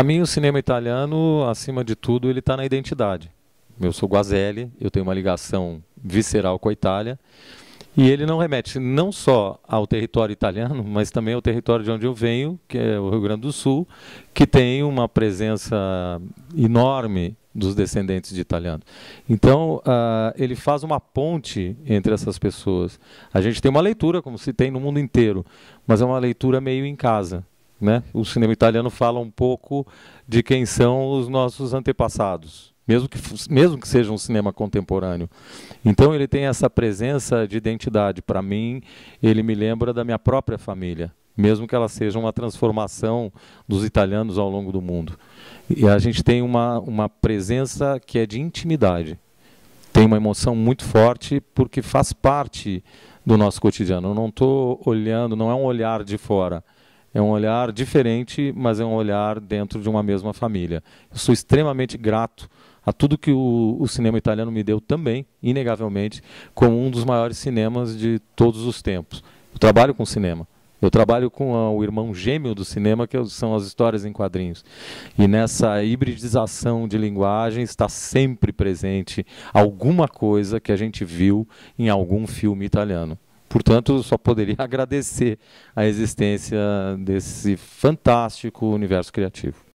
Para mim, o cinema italiano, acima de tudo, ele está na identidade. Eu sou Guazelli, eu tenho uma ligação visceral com a Itália. E ele não remete não só ao território italiano, mas também ao território de onde eu venho, que é o Rio Grande do Sul, que tem uma presença enorme dos descendentes de italianos. Então, uh, ele faz uma ponte entre essas pessoas. A gente tem uma leitura, como se tem no mundo inteiro, mas é uma leitura meio em casa. Né? O cinema italiano fala um pouco de quem são os nossos antepassados, mesmo que, mesmo que seja um cinema contemporâneo. Então ele tem essa presença de identidade. Para mim, ele me lembra da minha própria família, mesmo que ela seja uma transformação dos italianos ao longo do mundo. E a gente tem uma, uma presença que é de intimidade. Tem uma emoção muito forte porque faz parte do nosso cotidiano. Eu não estou olhando, não é um olhar de fora é um olhar diferente, mas é um olhar dentro de uma mesma família. Eu sou extremamente grato a tudo que o, o, cinema italiano me deu também, inegavelmente, como um dos maiores cinemas de todos os tempos. Eu trabalho com cinema. Eu trabalho com a, o irmão gêmeo do cinema, que é são as histórias em quadrinhos. E nessa hibridização de linguagem está sempre presente alguma coisa que a gente viu em algum filme italiano. Portanto, só poderia agradecer a existência desse fantástico universo criativo.